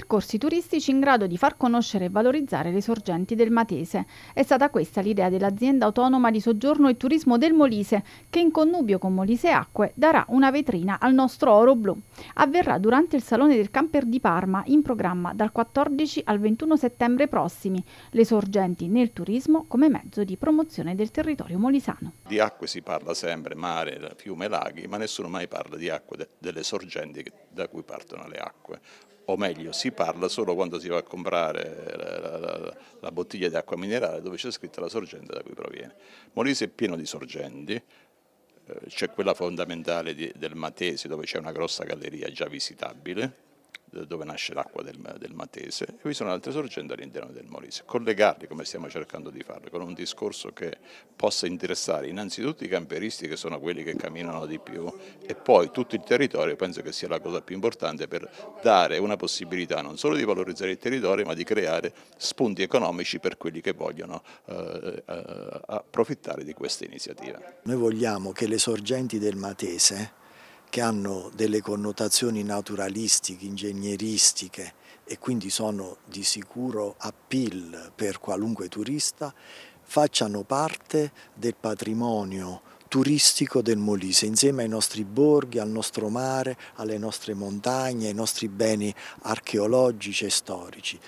percorsi turistici in grado di far conoscere e valorizzare le sorgenti del Matese. È stata questa l'idea dell'azienda autonoma di soggiorno e turismo del Molise, che in connubio con Molise Acque darà una vetrina al nostro oro blu. Avverrà durante il Salone del Camper di Parma, in programma dal 14 al 21 settembre prossimi, le sorgenti nel turismo come mezzo di promozione del territorio molisano. Di acque si parla sempre, mare, fiume, laghi, ma nessuno mai parla di acque, delle sorgenti da cui partono le acque o meglio si parla solo quando si va a comprare la, la, la bottiglia di acqua minerale dove c'è scritta la sorgente da cui proviene. Molise è pieno di sorgenti, eh, c'è quella fondamentale di, del Matesi dove c'è una grossa galleria già visitabile, dove nasce l'acqua del, del, Matese e vi sono altre sorgenti all'interno del Molise. Collegarli, come stiamo cercando di fare, con un discorso che possa interessare innanzitutto i camperisti che sono quelli che camminano di più e poi tutto il territorio, penso che sia la cosa più importante per dare una possibilità non solo di valorizzare il territorio ma di creare spunti economici per quelli che vogliono eh, eh approfittare di questa iniziativa. Noi vogliamo che le sorgenti del Matese che hanno delle connotazioni naturalistiche, ingegneristiche e quindi sono di sicuro appeal per qualunque turista, facciano parte del patrimonio turistico del Molise, insieme ai nostri borghi, al nostro mare, alle nostre montagne, ai nostri beni archeologici e storici.